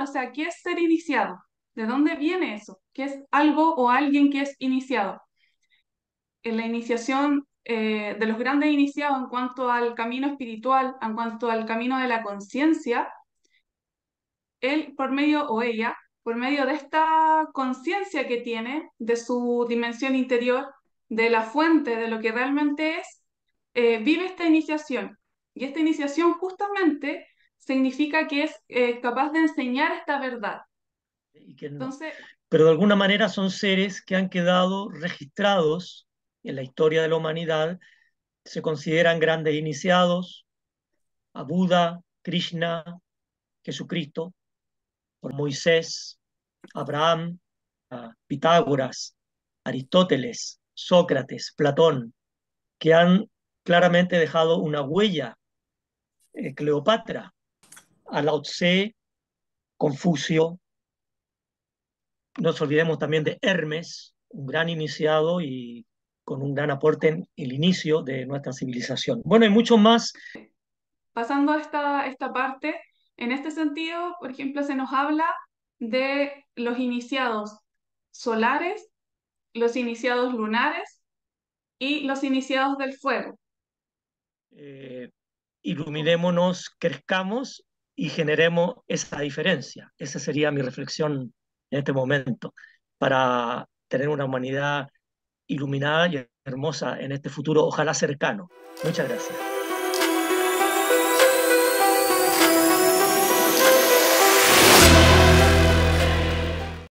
o sea, ¿qué es ser iniciado? ¿De dónde viene eso? ¿Qué es algo o alguien que es iniciado? En la iniciación eh, de los grandes iniciados en cuanto al camino espiritual, en cuanto al camino de la conciencia, él por medio o ella, por medio de esta conciencia que tiene, de su dimensión interior, de la fuente, de lo que realmente es, eh, vive esta iniciación. Y esta iniciación justamente significa que es eh, capaz de enseñar esta verdad. Entonces, Pero de alguna manera son seres que han quedado registrados en la historia de la humanidad, se consideran grandes iniciados, a Buda, Krishna, Jesucristo, por Moisés, Abraham, Pitágoras, Aristóteles, Sócrates, Platón, que han claramente dejado una huella. Eh, Cleopatra, a Lao Confucio. No nos olvidemos también de Hermes, un gran iniciado y con un gran aporte en el inicio de nuestra civilización. Bueno, hay mucho más. Pasando a esta, esta parte, en este sentido, por ejemplo, se nos habla de los iniciados solares, los iniciados lunares y los iniciados del fuego. Eh, iluminémonos, crezcamos y generemos esa diferencia. Esa sería mi reflexión en este momento, para tener una humanidad iluminada y hermosa en este futuro, ojalá cercano. Muchas gracias.